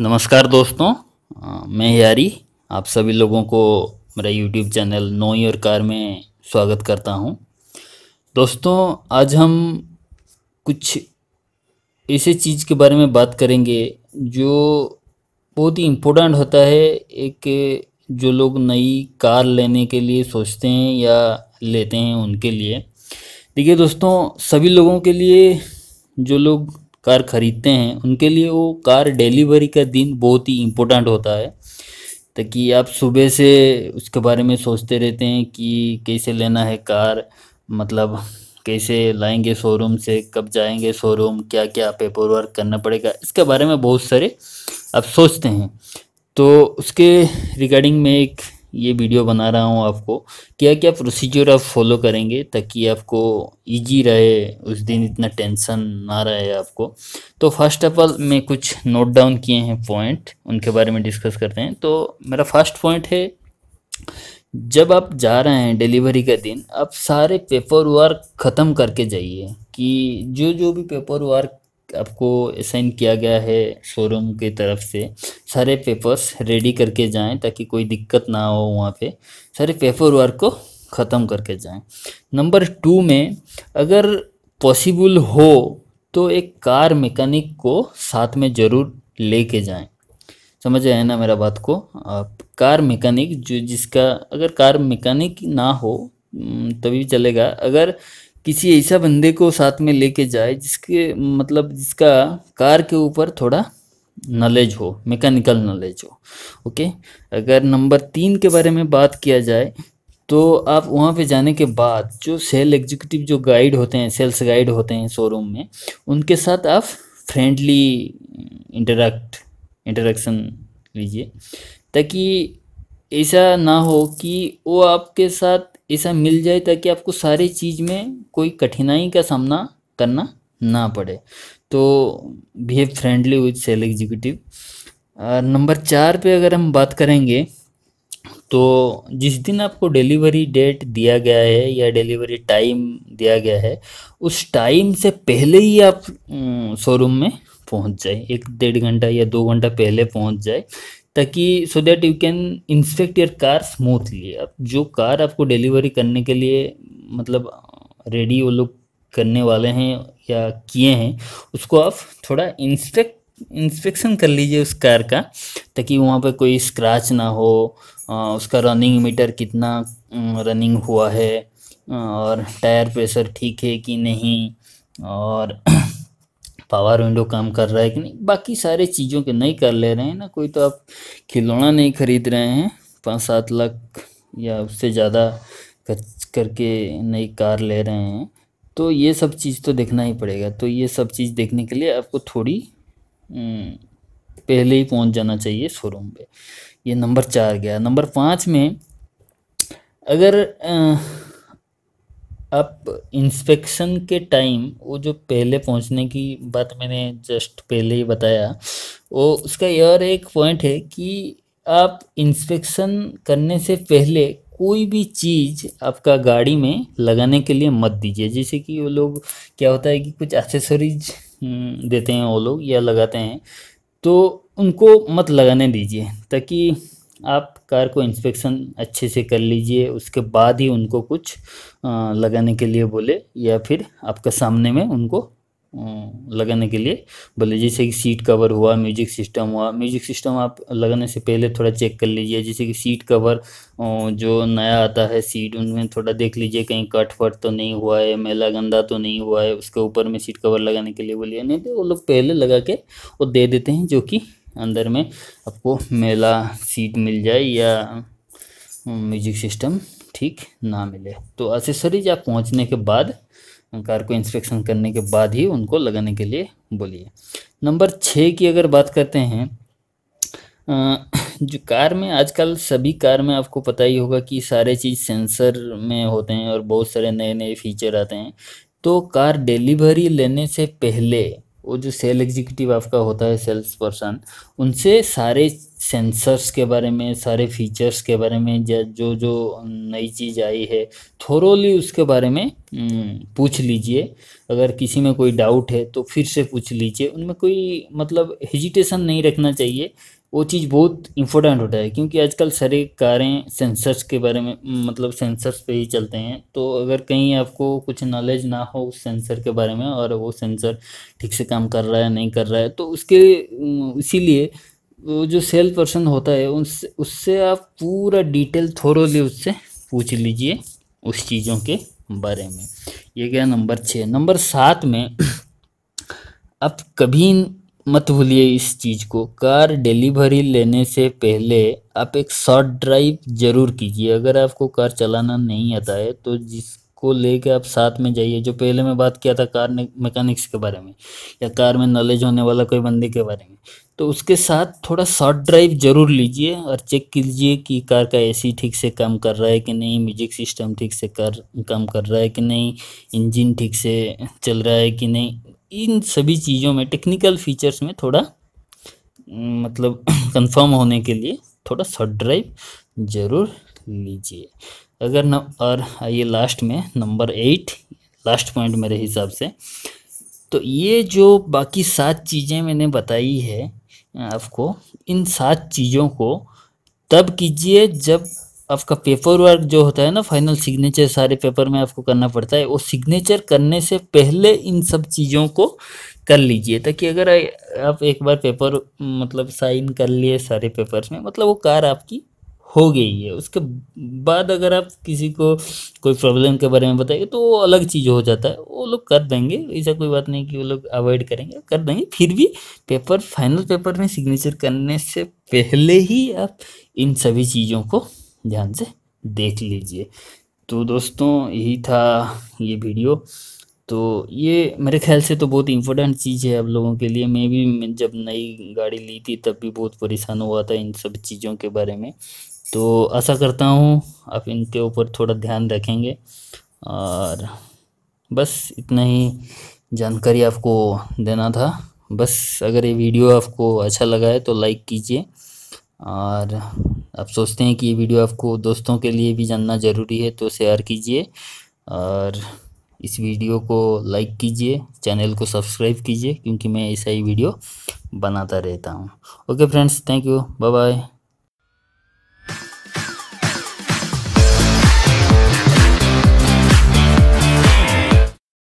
नमस्कार दोस्तों आ, मैं यारी आप सभी लोगों को मेरा YouTube channel know your car में स्वागत करता हूं दोस्तों आज हम कुछ ऐसे चीज़ के बारे में बात करेंगे जो बहुत ही इम्पोर्टेंट होता है एक जो लोग नई कार लेने के लिए सोचते हैं या लेते हैं उनके लिए देखिए दोस्तों सभी लोगों के लिए जो लोग कार ख़रीदते हैं उनके लिए वो कार डिलीवरी का दिन बहुत ही इम्पोर्टेंट होता है ताकि आप सुबह से उसके बारे में सोचते रहते हैं कि कैसे लेना है कार मतलब कैसे लाएंगे शोरूम से कब जाएंगे शोरूम क्या क्या पेपर वर्क करना पड़ेगा इसके बारे में बहुत सारे आप सोचते हैं तो उसके रिगार्डिंग में एक ये वीडियो बना रहा हूँ आपको क्या क्या प्रोसीजर आप फॉलो करेंगे ताकि आपको इजी रहे उस दिन इतना टेंशन ना रहे आपको तो फर्स्ट ऑफ ऑल मैं कुछ नोट डाउन किए हैं पॉइंट उनके बारे में डिस्कस करते हैं तो मेरा फर्स्ट पॉइंट है जब आप जा रहे हैं डिलीवरी का दिन आप सारे पेपर वर्क ख़त्म करके जाइए कि जो जो भी पेपर वर्क आपको असाइन किया गया है शोरूम की तरफ से सारे पेपर्स रेडी करके जाएं ताकि कोई दिक्कत ना हो वहाँ पे सारे पेपर वर्क को ख़त्म करके जाएं नंबर टू में अगर पॉसिबल हो तो एक कार मैकेनिक को साथ में ज़रूर लेके जाएं समझ आए ना मेरा बात को आप कार मैकेनिक जो जिसका अगर कार मैकेनिक ना हो तभी चलेगा अगर किसी ऐसा बंदे को साथ में लेके जाए जिसके मतलब जिसका कार के ऊपर थोड़ा नॉलेज हो मैकेनिकल नॉलेज हो ओके अगर नंबर तीन के बारे में बात किया जाए तो आप वहाँ पे जाने के बाद जो सेल एग्जीक्यूटिव जो गाइड होते हैं सेल्स गाइड होते हैं शोरूम में उनके साथ आप फ्रेंडली इंटरेक्ट इंटरेक्शन लीजिए ताकि ऐसा ना हो कि वो आपके साथ ऐसा मिल जाए ताकि आपको सारी चीज़ में कोई कठिनाई का सामना करना ना पड़े तो behave friendly with sale executive number चार पे अगर हम बात करेंगे तो जिस दिन आपको डिलीवरी डेट दिया गया है या डिलीवरी टाइम दिया गया है उस टाइम से पहले ही आप शोरूम में पहुंच जाए एक डेढ़ घंटा या दो घंटा पहले पहुंच जाए ताकि so that you can inspect your car smoothly अब जो कार आपको डिलीवरी करने के लिए मतलब रेडी वो लोग करने वाले हैं या किए हैं उसको आप थोड़ा इंस्पेक्ट इंस्पेक्शन कर लीजिए उस कार का ताकि वहाँ पर कोई स्क्रैच ना हो आ, उसका रनिंग मीटर कितना रनिंग हुआ है और टायर प्रेशर ठीक है कि नहीं और पावर विंडो काम कर रहा है कि नहीं बाकी सारे चीज़ों के नहीं कर ले रहे हैं ना कोई तो आप खिलौना नहीं खरीद रहे हैं पाँच सात लाख या उससे ज़्यादा खर्च करके नई कार ले रहे हैं तो ये सब चीज़ तो देखना ही पड़ेगा तो ये सब चीज़ देखने के लिए आपको थोड़ी हम्म, पहले ही पहुंच जाना चाहिए शोरूम पे ये नंबर चार गया नंबर पाँच में अगर आ, आप इंस्पेक्शन के टाइम वो जो पहले पहुंचने की बात मैंने जस्ट पहले ही बताया वो उसका यह और एक पॉइंट है कि आप इंस्पेक्शन करने से पहले कोई भी चीज़ आपका गाड़ी में लगाने के लिए मत दीजिए जैसे कि वो लोग क्या होता है कि कुछ एक्सेसरीज हम्म, देते हैं वो लोग या लगाते हैं तो उनको मत लगाने दीजिए ताकि आप कार को इंस्पेक्शन अच्छे से कर लीजिए उसके बाद ही उनको कुछ लगाने के लिए बोले या फिर आपका सामने में उनको लगाने के लिए बोले जैसे कि सीट कवर हुआ म्यूजिक सिस्टम हुआ म्यूजिक सिस्टम आप लगाने से पहले थोड़ा चेक कर लीजिए जैसे कि सीट कवर जो नया आता है सीट उनमें थोड़ा देख लीजिए कहीं कट फट तो नहीं हुआ है मेला गंदा तो नहीं हुआ है उसके ऊपर में सीट कवर लगाने के लिए बोलिए नहीं तो वो लोग पहले लगा के वो दे देते हैं जो कि अंदर में आपको मेला सीट मिल जाए या म्यूजिक सिस्टम ठीक ना मिले तो असेसरीज आप पहुंचने के बाद कार को इंस्पेक्शन करने के बाद ही उनको लगाने के लिए बोलिए नंबर छः की अगर बात करते हैं जो कार में आजकल सभी कार में आपको पता ही होगा कि सारे चीज़ सेंसर में होते हैं और बहुत सारे नए नए फीचर आते हैं तो कार डिलीवरी लेने से पहले वो जो सेल एग्जीक्यूटिव आपका होता है सेल्स पर्सन उनसे सारे सेंसर्स के बारे में सारे फीचर्स के बारे में जो जो नई चीज़ आई है थोरोली उसके बारे में हम्म, पूछ लीजिए अगर किसी में कोई डाउट है तो फिर से पूछ लीजिए उनमें कोई मतलब हेजिटेशन नहीं रखना चाहिए वो चीज़ बहुत इंपॉर्टेंट होता है क्योंकि आजकल सारे कारें सेंसर्स के बारे में मतलब सेंसर्स पे ही चलते हैं तो अगर कहीं आपको कुछ नॉलेज ना हो उस सेंसर के बारे में और वो सेंसर ठीक से काम कर रहा है नहीं कर रहा है तो उसके इसीलिए वो जो सेल पर्सन होता है उनसे उससे आप पूरा डिटेल थोरोली उससे पूछ लीजिए उस चीज़ों के बारे में ये क्या नंबर छः नंबर सात में आप कभी मत भूलिए इस चीज़ को कार डिलीवरी लेने से पहले आप एक शॉर्ट ड्राइव ज़रूर कीजिए अगर आपको कार चलाना नहीं आता है तो जिसको लेके आप साथ में जाइए जो पहले मैं बात किया था कार मैकेनिक्स के बारे में या कार में नॉलेज होने वाला कोई बंदे के बारे में तो उसके साथ थोड़ा शॉर्ट ड्राइव ज़रूर लीजिए और चेक कीजिए कि कार का एसी ठीक से काम कर रहा है कि नहीं म्यूजिक सिस्टम ठीक से कर काम कर रहा है कि नहीं इंजन ठीक से चल रहा है कि नहीं इन सभी चीज़ों में टेक्निकल फीचर्स में थोड़ा मतलब कंफर्म होने के लिए थोड़ा शॉर्ट ड्राइव ज़रूर लीजिए अगर न और आइए लास्ट में नंबर एट लास्ट पॉइंट मेरे हिसाब से तो ये जो बाकी सात चीज़ें मैंने बताई है आपको इन सात चीज़ों को तब कीजिए जब आपका पेपर वर्क जो होता है ना फाइनल सिग्नेचर सारे पेपर में आपको करना पड़ता है वो सिग्नेचर करने से पहले इन सब चीज़ों को कर लीजिए ताकि अगर आप एक बार पेपर मतलब साइन कर लिए सारे पेपर्स में मतलब वो कार आपकी हो गई है उसके बाद अगर आप किसी को कोई प्रॉब्लम के बारे में बताएंगे तो वो अलग चीज़ हो जाता है वो लोग कर देंगे ऐसा कोई बात नहीं कि वो लोग अवॉइड करेंगे कर देंगे फिर भी पेपर फाइनल पेपर में सिग्नेचर करने से पहले ही आप इन सभी चीज़ों को ध्यान से देख लीजिए तो दोस्तों यही था ये वीडियो तो ये मेरे ख्याल से तो बहुत इम्पोर्टेंट चीज़ है आप लोगों के लिए मैं भी जब नई गाड़ी ली थी तब भी बहुत परेशान हुआ था इन सब चीज़ों के बारे में तो आशा करता हूँ आप इनके ऊपर थोड़ा ध्यान रखेंगे और बस इतना ही जानकारी आपको देना था बस अगर ये वीडियो आपको अच्छा लगा है तो लाइक कीजिए और आप सोचते हैं कि ये वीडियो आपको दोस्तों के लिए भी जानना ज़रूरी है तो शेयर कीजिए और इस वीडियो को लाइक कीजिए चैनल को सब्सक्राइब कीजिए क्योंकि मैं ऐसा ही वीडियो बनाता रहता हूँ okay friends thank you bye bye